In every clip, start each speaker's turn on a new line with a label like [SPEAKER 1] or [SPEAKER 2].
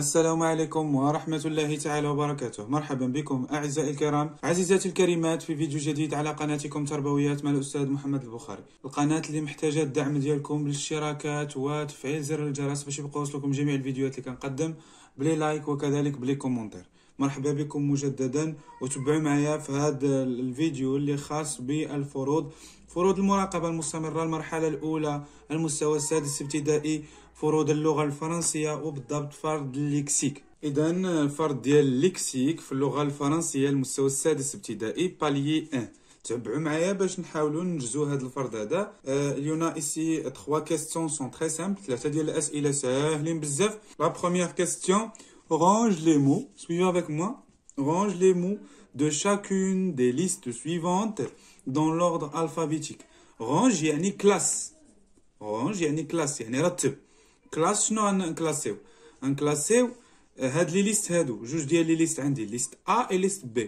[SPEAKER 1] السلام عليكم ورحمة الله تعالى وبركاته مرحبا بكم أعزائي الكرام عزيزاتي الكريمات في فيديو جديد على قناتكم تربويات مع الأستاذ محمد البخاري القناة اللي محتاجة الدعم ديالكم بالاشتراكات وتفعيل زر الجرس باش يبقى وصلكم جميع الفيديوهات اللي كنقدم بلي لايك وكذلك بلي كومنتر مرحبا بكم مجددا وتبعوا معايا في هذا الفيديو اللي خاص بالفروض فروض المراقبة المستمرة المرحلة الأولى المستوى السادس ابتدائي فروض اللغة الفرنسية وبالضبط فرض الليكسيك إذا الفرض ديال الليكسيك في اللغة الفرنسية المستوى السادس ابتدائي باليي 1 تبعوا معايا باش نحاولوا ننجزوا هذا الفرض هذا اليونا ايسي 3 كيستيون سون تري سامبل ثلاثه ديال الاسئله ساهلين بزاف لا بروميير كيستيون range les mots, suivez avec moi, range les mots de chacune des listes suivantes dans l'ordre alphabétique. Range y a une classe. Range y a une classe, y yani ratib. Classe un classeur. نكلاسيو هاد لي les هادو جوج ديال لي ليست عندي ليست A et liste B.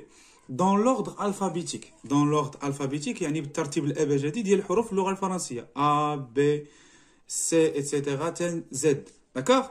[SPEAKER 1] dans l'ordre alphabétique. Dans l'ordre alphabétique, يعني بالترتيب الابجدي ديال الحروف اللغه الفرنسيه A B C etc. Z. D'accord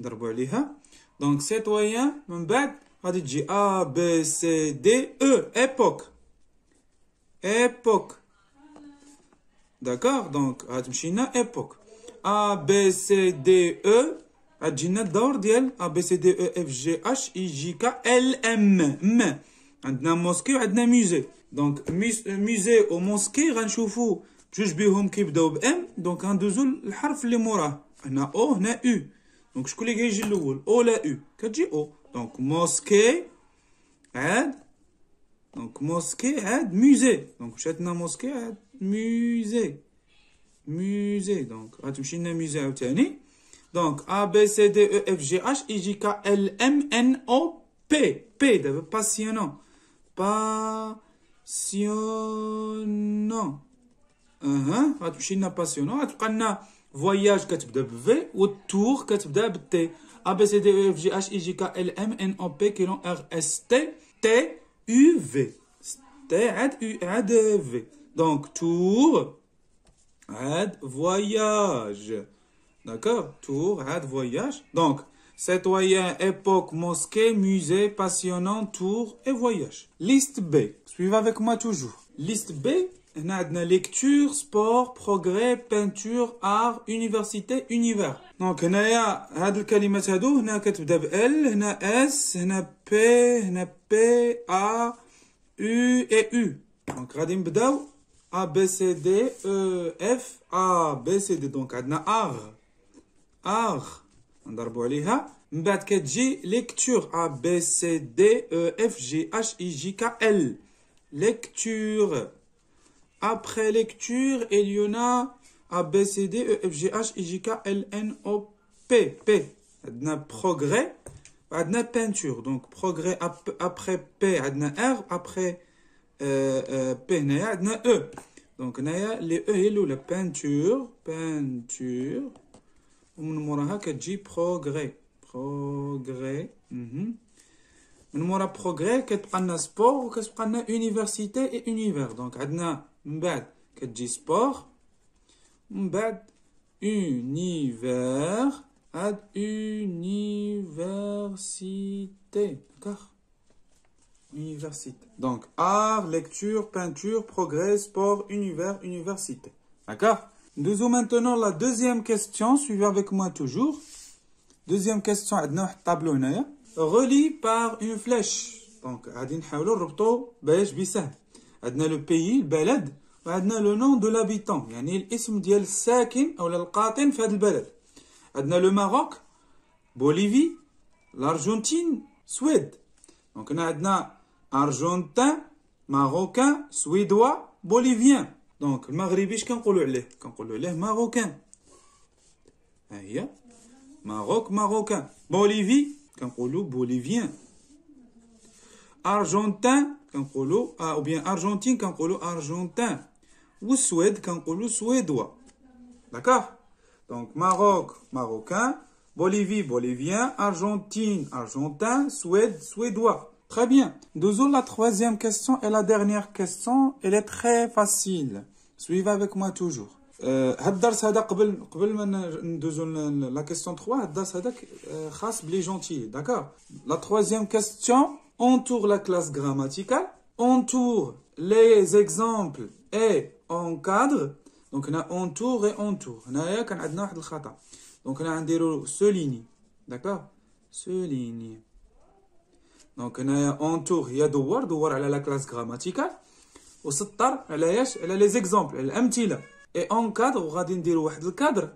[SPEAKER 1] نضربوا عليها دونك سيتويان من بعد غادي تجي ا ب س دي او ايبوك ايبوك داكوغ دونك غتمشي لنا ايبوك ا ب س دي او غتجي لنا الدور ديال ا ب س دي او اف جي اش اي جي كا ال ام ام عندنا موسكي وعندنا ميزي دونك ميزي وموسكي غنشوفو جوج بيهم كيبداو بام دونك غندوزو الحرف اللي موراه هنا او هنا او Donc, je suis collégué, j'ai le rouleau. O, la U. Qu'est-ce que j'ai? O. Donc, mosquée. Aide. Hein? Donc, mosquée, aide. Musée. Donc, j'ai suis dans la mosquée, aide. Musée. Musée. Donc, je suis dans la hein? musée. Aide. Musée. Ah, hein, Donc, A, B, C, D, E, F, G, H, I, J, K, L, M, N, O, P. P. P. Passionnant. Passionnant. Un uh-huh. on passionnant. voyage, un tour, tour. A, B, C, D, E, F, G, H, I, J, K, L, M, N, O, P, R, S, T, U, V. T, A, e U, e V. Donc, tour, e voyage. D'accord Tour, voyage. Donc, citoyen, époque, mosquée, musée, passionnant, tour et voyage. Liste B. Suivez avec moi toujours. Liste B lecture, sport, progrès, peinture, art, université, univers. Donc, a à L, S, P, P, A, U et U. Donc, Radim Bdaou, A, B, C, D, E, F, A, B, C, D. Donc, adna a art. Art. On lecture. A, B, C, D, E, F, G, H, I, J, K, L. Lecture. Après lecture, il y a A, B, C, D, E, F, G, H, I, J, K, L, N, O, progrès. Adna peinture. Donc, progrès après P. Adna R. Après euh, euh, P. a E. Donc, Naya, les E, il la peinture. Peinture. On progrès. Progrès. -hmm. Nous pourra progrès qu'est-ce sport ou qu'est-ce qu'on université et univers donc on a من sport من univers université d'accord université donc art lecture peinture progrès sport univers université d'accord nous ou maintenant la deuxième question suivez avec moi toujours deuxième question on tableau relie par une flèche دونك غادي نحاولوا نربطوا باش بسهل عندنا لو بيي البلد وعندنا لو نون دو لابيتون يعني الاسم ديال الساكن او القاطن في هذا البلد عندنا لو ماروك بوليفي الارجنتين سويد دونك هنا عندنا ارجنتان ماروكان سويدوا بوليفيان دونك المغربي اش كنقولوا عليه كنقولوا عليه ماروكان ها هي ماروك ماروكان بوليفي bolivien Bolivien, ou bien ou bien Argentine Argentin Argentin ou Suède كنقولوا Suédois, d'accord Donc Maroc Bolivie, bolivien, Argentine, argentin, Suède, suédois. Très bien. Nous la troisième question et la dernière question. Elle est très facile. Suivez avec moi toujours. Euh, هاد الدرس هذا قبل قبل ما ندوزو لا كيستيون 3 هاد الدرس هذاك آه، خاص بلي جونتي داكور لا تخوازيام كيستيون entoure la classe اونتور لي les اي et encadre دونك هنا اونتور اي اونتور هنايا كان عندنا واحد الخطا دونك هنا غنديرو سوليني داكور سوليني دونك هنايا اونتور هي دور دور على لا كلاس grammaticale وسطر على ياش على لي زيكزامبل على الامثله اي اون كادر وغادي نديرو واحد الكادر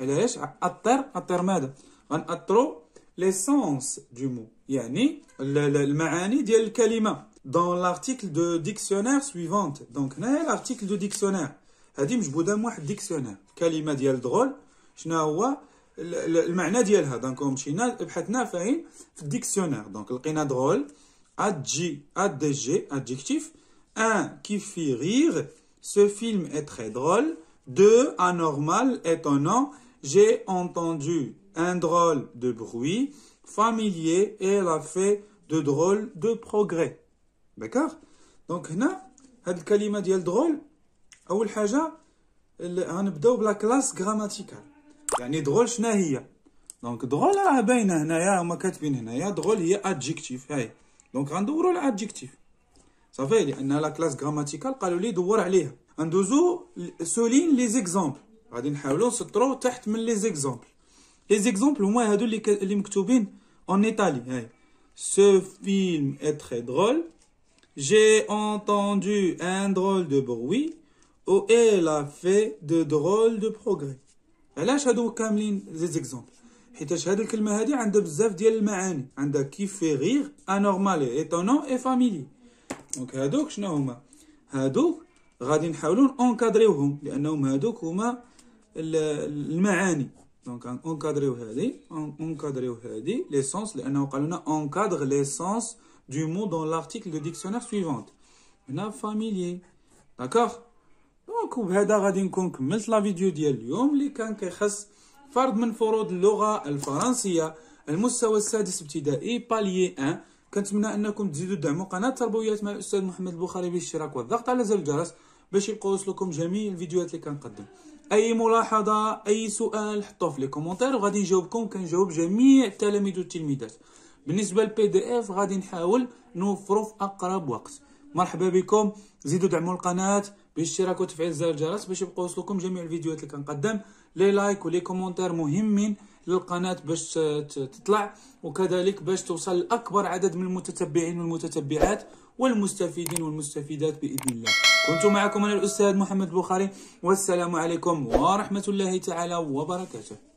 [SPEAKER 1] علاش اطر اطر ماذا غنأطرو ليسونس دو مو يعني المعاني ديال الكلمه دون لارتيكل دو ديكسيونير سويفونت دونك هنايا لارتيكل دو ديكسيونير هادي مجبوده من واحد ديكسيونير كلمه ديال دغول شنو هو المعنى ديالها دونك مشينا بحثنا فاين في الديكسيونير دونك لقينا دغول ادجي ادجي ادجيكتيف ان كيفي غير ce film est très drôle. De Anormal, étonnant. J'ai entendu un drôle de bruit familier et elle a fait de drôle de progrès. D'accord Donc, là, هاد الكلمة ديال drôle أول حاجة غنبداو بلا كلاس grammaticale. يعني drôle شنا هي Donc, drôle راه un هنايا هما كاتبين هنايا drôle هي adjectif. هاي adjectif. صافي لان لا كلاس غراماتيكال قالوا لي دور عليها ندوزو سولين لي زيكزامبل غادي نحاولوا نسطرو تحت من لي زيكزامبل لي زيكزامبل هما هادو اللي اللي مكتوبين اون ايطالي هاي سو فيلم اي تري درول جي انتوندو ان درول دو بروي او اي لا في دو درول دو بروغري علاش هادو كاملين لي زيكزامبل حيتاش هاد الكلمه هادي عندها بزاف ديال المعاني عندها كيف في غير انورمال ايتونون اي فاميلي دونك هادوك شنو هما هادوك غادي نحاولوا اونكادريوهم لانهم هادوك هما المعاني دونك اونكادريو هادي اونكادريو هادي لي سونس لانه قال لنا اونكادر لي سونس دو مو دون لارتيكل دو ديكسيونير سويفونت هنا فاميلي داكوغ دونك وبهذا غادي نكون كملت لا فيديو ديال اليوم اللي كان كيخص فرض من فروض اللغه الفرنسيه المستوى السادس ابتدائي باليي 1 كنتمنى انكم تزيدوا تدعموا قناه تربويات مع الاستاذ محمد البخاري بالاشتراك والضغط على زر الجرس باش يبقاو يوصلكم جميع الفيديوهات اللي كنقدم اي ملاحظه اي سؤال حطوه في لي كومونتير وغادي نجاوبكم كنجاوب جميع التلاميذ والتلميذات بالنسبه للبي دي اف غادي نحاول نوفرو في اقرب وقت مرحبا بكم زيدوا دعموا القناه بالاشتراك وتفعيل زر الجرس باش يبقاو يوصلكم جميع الفيديوهات اللي كنقدم لي لايك ولي كومونتير مهمين للقناة باش تطلع وكذلك باش توصل لأكبر عدد من المتتبعين والمتتبعات والمستفيدين والمستفيدات بإذن الله كنت معكم أنا الأستاذ محمد البخاري والسلام عليكم ورحمة الله تعالى وبركاته